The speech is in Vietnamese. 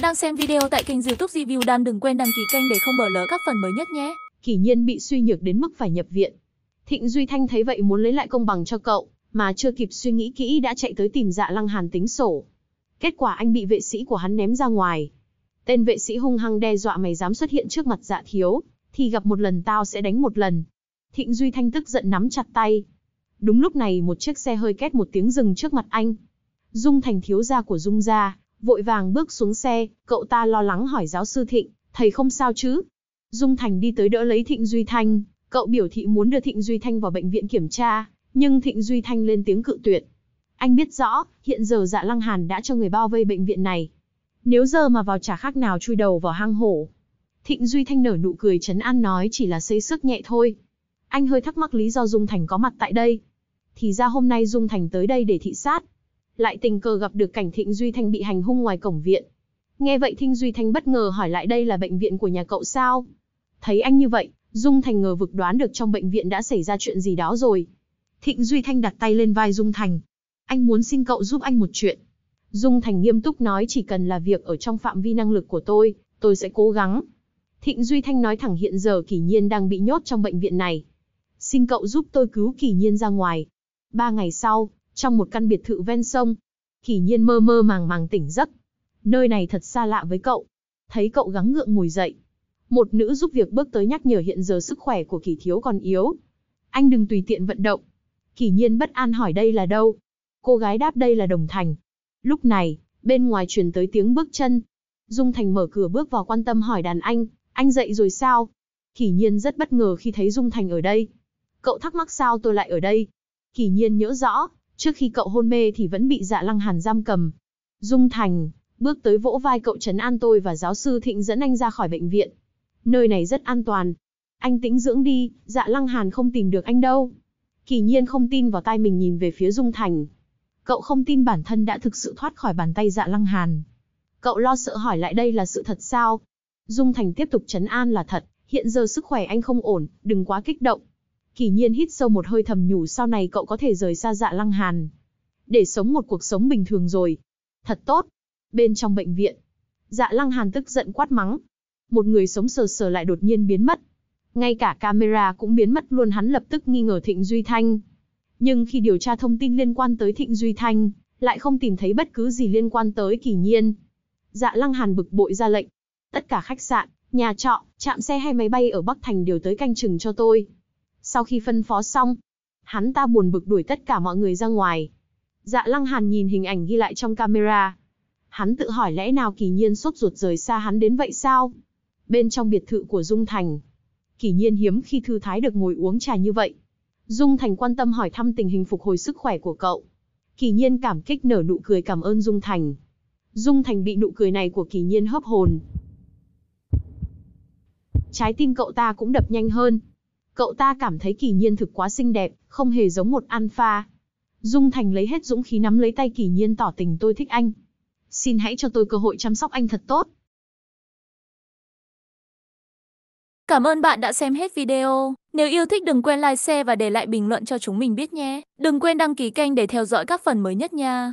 bạn đang xem video tại kênh youtube Review Đan đừng quên đăng ký kênh để không bỏ lỡ các phần mới nhất nhé. Kỷ nhiên bị suy nhược đến mức phải nhập viện. Thịnh Duy Thanh thấy vậy muốn lấy lại công bằng cho cậu, mà chưa kịp suy nghĩ kỹ đã chạy tới tìm dạ lăng hàn tính sổ. Kết quả anh bị vệ sĩ của hắn ném ra ngoài. Tên vệ sĩ hung hăng đe dọa mày dám xuất hiện trước mặt dạ thiếu, thì gặp một lần tao sẽ đánh một lần. Thịnh Duy Thanh tức giận nắm chặt tay. Đúng lúc này một chiếc xe hơi két một tiếng dừng trước mặt anh. Dung thành thiếu gia của Dung gia, Vội vàng bước xuống xe, cậu ta lo lắng hỏi giáo sư Thịnh, thầy không sao chứ? Dung Thành đi tới đỡ lấy Thịnh Duy Thanh, cậu biểu thị muốn đưa Thịnh Duy Thanh vào bệnh viện kiểm tra, nhưng Thịnh Duy Thanh lên tiếng cự tuyệt. Anh biết rõ, hiện giờ dạ lăng hàn đã cho người bao vây bệnh viện này. Nếu giờ mà vào trả khác nào chui đầu vào hang hổ. Thịnh Duy Thanh nở nụ cười chấn an nói chỉ là xây sức nhẹ thôi. Anh hơi thắc mắc lý do Dung Thành có mặt tại đây. Thì ra hôm nay Dung Thành tới đây để thị sát lại tình cờ gặp được cảnh Thịnh Duy Thanh bị hành hung ngoài cổng viện. Nghe vậy Thịnh Duy Thanh bất ngờ hỏi lại đây là bệnh viện của nhà cậu sao? Thấy anh như vậy, Dung Thành ngờ vực đoán được trong bệnh viện đã xảy ra chuyện gì đó rồi. Thịnh Duy Thanh đặt tay lên vai Dung Thành. Anh muốn xin cậu giúp anh một chuyện. Dung Thành nghiêm túc nói chỉ cần là việc ở trong phạm vi năng lực của tôi, tôi sẽ cố gắng. Thịnh Duy Thanh nói thẳng hiện giờ Kỳ Nhiên đang bị nhốt trong bệnh viện này. Xin cậu giúp tôi cứu Kỳ Nhiên ra ngoài. Ba ngày sau, trong một căn biệt thự ven sông. Kỳ nhiên mơ mơ màng màng tỉnh giấc. Nơi này thật xa lạ với cậu. Thấy cậu gắng ngượng ngồi dậy. Một nữ giúp việc bước tới nhắc nhở hiện giờ sức khỏe của kỳ thiếu còn yếu. Anh đừng tùy tiện vận động. Kỳ nhiên bất an hỏi đây là đâu. Cô gái đáp đây là Đồng Thành. Lúc này, bên ngoài truyền tới tiếng bước chân. Dung Thành mở cửa bước vào quan tâm hỏi đàn anh, anh dậy rồi sao? Kỳ nhiên rất bất ngờ khi thấy Dung Thành ở đây. Cậu thắc mắc sao tôi lại ở đây? Kỳ nhiên nhớ rõ, Trước khi cậu hôn mê thì vẫn bị dạ lăng hàn giam cầm. Dung Thành, bước tới vỗ vai cậu trấn an tôi và giáo sư Thịnh dẫn anh ra khỏi bệnh viện. Nơi này rất an toàn. Anh tĩnh dưỡng đi, dạ lăng hàn không tìm được anh đâu. Kỳ nhiên không tin vào tai mình nhìn về phía Dung Thành. Cậu không tin bản thân đã thực sự thoát khỏi bàn tay dạ lăng hàn. Cậu lo sợ hỏi lại đây là sự thật sao? Dung Thành tiếp tục trấn an là thật, hiện giờ sức khỏe anh không ổn, đừng quá kích động. Kỳ nhiên hít sâu một hơi thầm nhủ sau này cậu có thể rời xa dạ lăng hàn. Để sống một cuộc sống bình thường rồi. Thật tốt. Bên trong bệnh viện, dạ lăng hàn tức giận quát mắng. Một người sống sờ sờ lại đột nhiên biến mất. Ngay cả camera cũng biến mất luôn hắn lập tức nghi ngờ Thịnh Duy Thanh. Nhưng khi điều tra thông tin liên quan tới Thịnh Duy Thanh, lại không tìm thấy bất cứ gì liên quan tới kỳ nhiên. Dạ lăng hàn bực bội ra lệnh. Tất cả khách sạn, nhà trọ, trạm xe hay máy bay ở Bắc Thành đều tới canh chừng cho tôi. Sau khi phân phó xong, hắn ta buồn bực đuổi tất cả mọi người ra ngoài. Dạ lăng hàn nhìn hình ảnh ghi lại trong camera. Hắn tự hỏi lẽ nào kỳ nhiên sốt ruột rời xa hắn đến vậy sao? Bên trong biệt thự của Dung Thành, kỳ nhiên hiếm khi thư thái được ngồi uống trà như vậy. Dung Thành quan tâm hỏi thăm tình hình phục hồi sức khỏe của cậu. Kỳ nhiên cảm kích nở nụ cười cảm ơn Dung Thành. Dung Thành bị nụ cười này của kỳ nhiên hấp hồn. Trái tim cậu ta cũng đập nhanh hơn, Cậu ta cảm thấy kỳ nhiên thực quá xinh đẹp, không hề giống một alpha. Dung Thành lấy hết dũng khí nắm lấy tay kỳ nhiên tỏ tình tôi thích anh. Xin hãy cho tôi cơ hội chăm sóc anh thật tốt. Cảm ơn bạn đã xem hết video. Nếu yêu thích đừng quên like, share và để lại bình luận cho chúng mình biết nhé. Đừng quên đăng ký kênh để theo dõi các phần mới nhất nha.